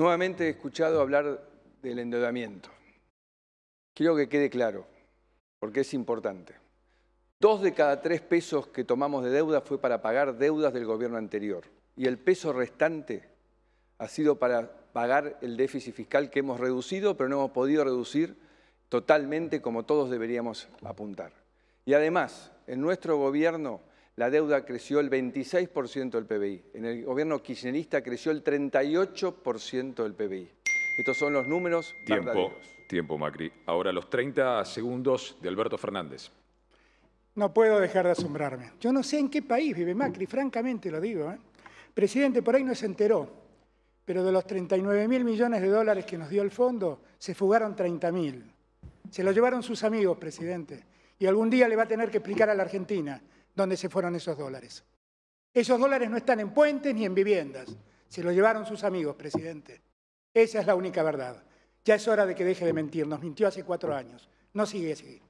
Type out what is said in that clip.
Nuevamente he escuchado hablar del endeudamiento. Quiero que quede claro, porque es importante. Dos de cada tres pesos que tomamos de deuda fue para pagar deudas del gobierno anterior y el peso restante ha sido para pagar el déficit fiscal que hemos reducido, pero no hemos podido reducir totalmente como todos deberíamos apuntar. Y además, en nuestro gobierno la deuda creció el 26% del PBI. En el gobierno kirchnerista creció el 38% del PBI. Estos son los números Tiempo, tiempo, Macri. Ahora los 30 segundos de Alberto Fernández. No puedo dejar de asombrarme. Yo no sé en qué país vive Macri, francamente lo digo. ¿eh? Presidente, por ahí no se enteró, pero de los 39 mil millones de dólares que nos dio el fondo, se fugaron 30 mil. Se lo llevaron sus amigos, presidente. Y algún día le va a tener que explicar a la Argentina dónde se fueron esos dólares. Esos dólares no están en puentes ni en viviendas. Se los llevaron sus amigos, presidente. Esa es la única verdad. Ya es hora de que deje de mentir. Nos mintió hace cuatro años. No sigue así.